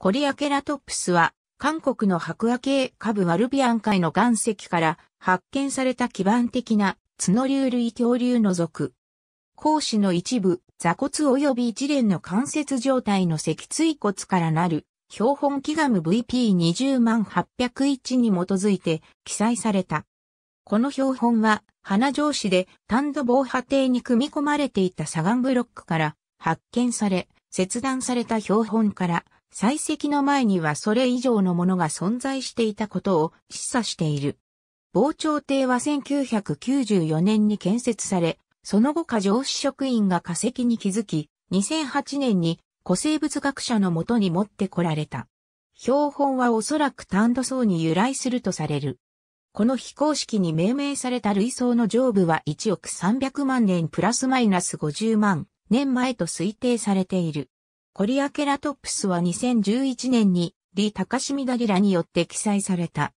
コリアケラトプスは、韓国の白亜系下部ワルビアン海の岩石から発見された基盤的な角竜類恐竜の属。甲子の一部、座骨及び一連の関節状態の脊椎骨からなる標本キガム VP20 万801に基づいて記載された。この標本は、花城市で単土防波堤に組み込まれていた砂岩ブロックから発見され、切断された標本から採石の前にはそれ以上のものが存在していたことを示唆している。防潮堤は1994年に建設され、その後過剰市職員が化石に気づき、2008年に古生物学者のもとに持ってこられた。標本はおそらく単土層に由来するとされる。この非公式に命名された類層の上部は1億300万年プラスマイナス50万年前と推定されている。コリアケラトプスは2011年にリ・タカシミダリラによって記載された。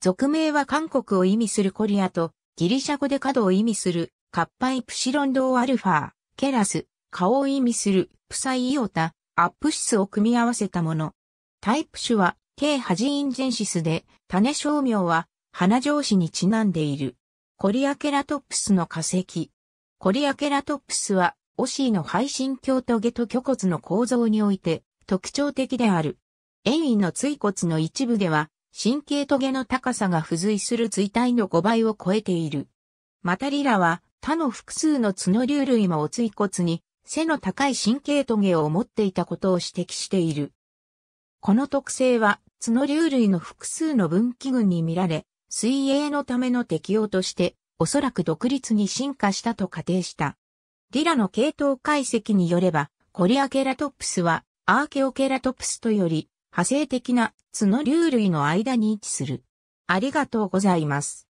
俗名は韓国を意味するコリアとギリシャ語で角を意味するカッパイプシロンドーアルファ、ー、ケラス、顔を意味するプサイイオタ、アップシスを組み合わせたもの。タイプ種はケイ・ハジインジェンシスで種商名は花上司にちなんでいる。コリアケラトプスの化石。コリアケラトプスはオシーの配信鏡と下と虚骨の構造において特徴的である。遠位の椎骨の一部では、神経棘の高さが付随する椎体の5倍を超えている。またリラは他の複数の角竜類もお椎骨に背の高い神経棘を持っていたことを指摘している。この特性は角竜類の複数の分岐群に見られ、水泳のための適応として、おそらく独立に進化したと仮定した。ディラの系統解析によれば、コリアケラトプスはアーケオケラトプスとより派生的な角竜類の間に位置する。ありがとうございます。